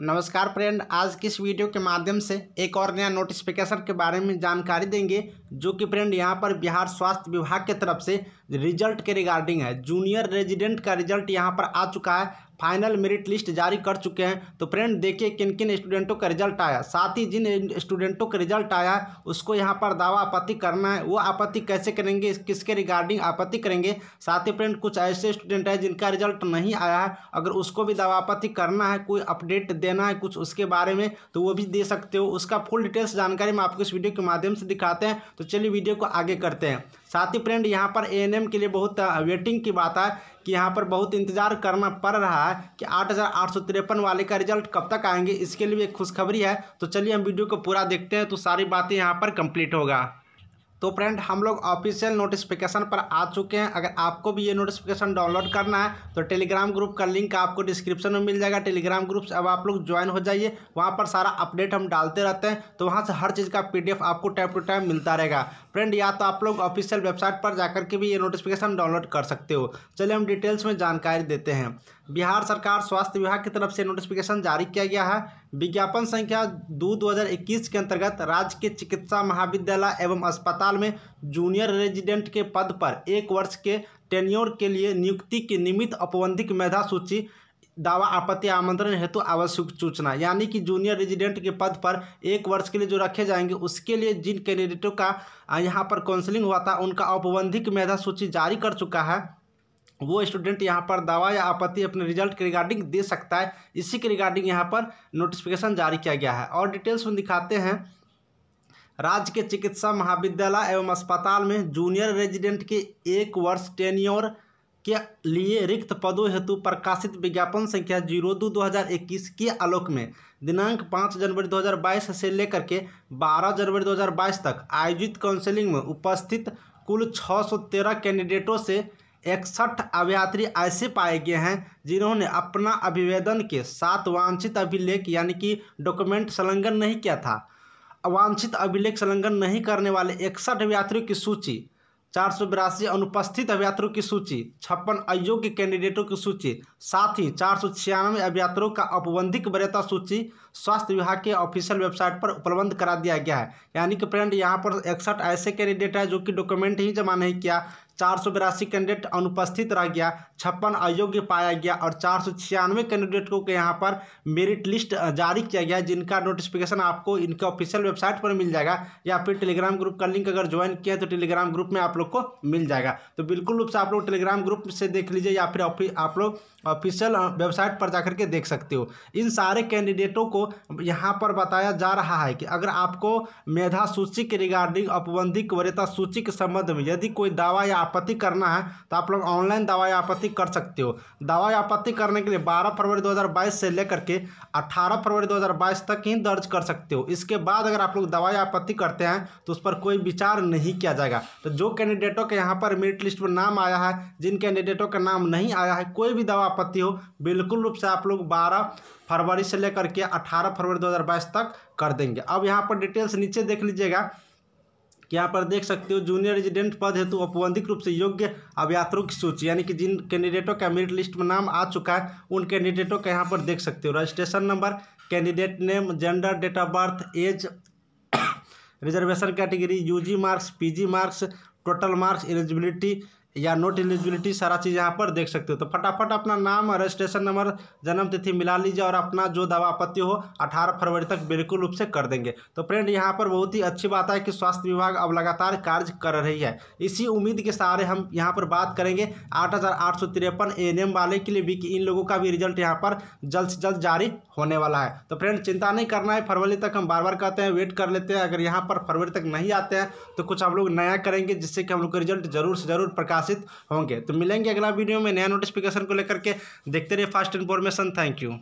नमस्कार फ्रेंड आज की इस वीडियो के माध्यम से एक और नया नोटिफिकेशन के बारे में जानकारी देंगे जो कि फ्रेंड यहां पर बिहार स्वास्थ्य विभाग के तरफ से रिजल्ट के रिगार्डिंग है जूनियर रेजिडेंट का रिजल्ट यहां पर आ चुका है फाइनल मेरिट लिस्ट जारी कर चुके हैं तो फ्रेंड देखिए किन किन स्टूडेंटों का रिजल्ट आया साथ ही जिन स्टूडेंटों का रिजल्ट आया उसको यहाँ पर दावा आपत्ति करना है वो आपत्ति कैसे करेंगे किसके रिगार्डिंग आपत्ति करेंगे साथ ही फ्रेंड कुछ ऐसे स्टूडेंट हैं जिनका रिजल्ट नहीं आया है अगर उसको भी दावा आपत्ति करना है कोई अपडेट देना है कुछ उसके बारे में तो वो भी दे सकते हो उसका फुल डिटेल्स जानकारी हम आपको इस वीडियो के माध्यम से दिखाते हैं तो चलिए वीडियो को आगे करते हैं साथ ही फ्रेंड यहाँ पर ए के लिए बहुत वेटिंग की बात है कि यहाँ पर बहुत इंतजार करना पड़ रहा है कि आठ वाले का रिजल्ट कब तक आएंगे इसके लिए एक खुशखबरी है तो चलिए हम वीडियो को पूरा देखते हैं तो सारी बातें यहाँ पर कंप्लीट होगा तो फ्रेंड हम लोग ऑफिशियल नोटिफिकेशन पर आ चुके हैं अगर आपको भी ये नोटिफिकेशन डाउनलोड करना है तो टेलीग्राम ग्रुप का लिंक आपको डिस्क्रिप्शन में मिल जाएगा टेलीग्राम ग्रुप से अब आप लोग ज्वाइन हो जाइए वहाँ पर सारा अपडेट हम डालते रहते हैं तो वहाँ से हर चीज़ का पीडीएफ आपको टाइम टू टाइम मिलता रहेगा फ्रेंड या तो आप लोग ऑफिशियल वेबसाइट पर जाकर के भी ये नोटिफिकेशन डाउनलोड कर सकते हो चलिए हम डिटेल्स में जानकारी देते हैं बिहार सरकार स्वास्थ्य विभाग की तरफ से नोटिफिकेशन जारी किया गया है विज्ञापन संख्या दो दो के अंतर्गत राज्य के चिकित्सा महाविद्यालय एवं अस्पताल में जूनियर रेजिडेंट के पद पर एक वर्ष के टेन्योर के लिए नियुक्ति के निमित्त अपबंधिक मेधा सूची दावा आपत्ति आमंत्रण हेतु आवश्यक सूचना यानी कि जूनियर रेजिडेंट के पद पर एक वर्ष के लिए जो रखे जाएंगे उसके लिए जिन कैंडिडेटों का यहाँ पर काउंसलिंग हुआ था उनका औपबंधिक मेधा सूची जारी कर चुका है वो स्टूडेंट यहाँ पर दावा या आपत्ति अपने रिजल्ट के रिगार्डिंग दे सकता है इसी के रिगार्डिंग यहाँ पर नोटिफिकेशन जारी किया गया है और डिटेल्स में दिखाते हैं राज्य के चिकित्सा महाविद्यालय एवं अस्पताल में जूनियर रेजिडेंट के एक वर्ष टेन्योर के लिए रिक्त पदों हेतु प्रकाशित विज्ञापन संख्या जीरो दो हज़ार इक्कीस के आलोक में दिनांक पाँच जनवरी 2022 से लेकर के बारह जनवरी 2022 तक आयोजित काउंसिलिंग में उपस्थित कुल 613 कैंडिडेटों से इकसठ अभ्यात्री ऐसे पाए गए हैं जिन्होंने अपना अभिवेदन के साथ वांछित अभिलेख यानी कि डॉक्यूमेंट संलग्न नहीं किया था अवांछित अभिलेख संलग्न नहीं करने वाले इकसठ अभ्यात्रियों की सूची चार सौ बिरासी अनुपस्थित अभ्यात्रियों की सूची छप्पन अयोग्य कैंडिडेटों की सूची साथ ही चार सौ छियानवे अभ्यात्रियों का औपबंधिक वरीयता सूची स्वास्थ्य विभाग के ऑफिशियल वेबसाइट पर उपलब्ध करा दिया गया है यानी कि फ्रेंड यहाँ पर इकसठ ऐसे कैंडिडेट है जो कि डॉक्यूमेंट ही जमा नहीं किया चार सौ बिरासी कैंडिडेट अनुपस्थित रह गया छप्पन अयोग्य पाया गया और चार सौ छियानवे कैंडिडेट को यहाँ पर मेरिट लिस्ट जारी किया गया जिनका नोटिफिकेशन आपको इनके ऑफिशियल वेबसाइट पर मिल जाएगा या फिर टेलीग्राम ग्रुप का लिंक अगर ज्वाइन किया है तो टेलीग्राम ग्रुप में आप लोग को मिल जाएगा तो बिल्कुल रूप से आप लोग टेलीग्राम ग्रुप से देख लीजिए या फिर आप लोग ऑफिशियल वेबसाइट पर जाकर के देख सकते हो इन सारे कैंडिडेटों को यहाँ पर बताया जा रहा है कि अगर आपको मेधा सूची के रिगार्डिंग औपबंधिक वरीयता सूची के संबंध में यदि कोई दावा या आपत्ति करना है तो आप लोग ऑनलाइन दवाई आपत्ति कर सकते हो दवाई आपत्ति करने के लिए 12 फरवरी 2022 से लेकर के 18 फरवरी 2022 तक ही दर्ज कर सकते हो इसके बाद अगर आप लोग दवाई आपत्ति करते हैं तो उस पर कोई विचार नहीं किया जाएगा तो जो कैंडिडेटों के यहाँ पर मेरिट लिस्ट में नाम आया है जिन कैंडिडेटों का नाम नहीं आया है कोई भी दवा आपत्ति हो बिल्कुल रूप से आप लोग बारह फरवरी से लेकर के अठारह फरवरी 2022 तक कर देंगे अब यहाँ पर डिटेल्स नीचे देख लीजिएगा यहाँ पर देख सकते हो जूनियर रेजिडेंट पद हेतु औपबंधिक रूप से योग्य अभ्यात्रों की सूची यानी कि जिन कैंडिडेटों का मेरिट लिस्ट में नाम आ चुका है उन कैंडिडेटों का यहाँ पर देख सकते हो registration number candidate name gender date of birth age reservation category UG marks PG marks total marks eligibility या नोट एलिजिबिलिटी सारा चीज़ यहाँ पर देख सकते हो तो फटाफट अपना नाम रजिस्ट्रेशन नंबर जन्मतिथि मिला लीजिए और अपना जो दवा आपत्ति हो 18 फरवरी तक बिल्कुल रूप से कर देंगे तो फ्रेंड यहाँ पर बहुत ही अच्छी बात है कि स्वास्थ्य विभाग अब लगातार कार्य कर रही है इसी उम्मीद के सहारे हम यहाँ पर बात करेंगे आठ हज़ार वाले के लिए भी कि इन लोगों का भी रिजल्ट यहाँ पर जल्द से जल्द जारी होने वाला है तो फ्रेंड चिंता नहीं करना है फरवरी तक हम बार बार कहते हैं वेट कर लेते हैं अगर यहाँ पर फरवरी तक नहीं आते हैं तो कुछ हम लोग नया करेंगे जिससे कि हम लोग का रिजल्ट जरूर से जरूर प्रकाश प्रकाशित होंगे तो मिलेंगे अगला वीडियो में नया नोटिफिकेशन को लेकर के देखते रहिए फास्ट इन्फॉर्मेशन थैंक यू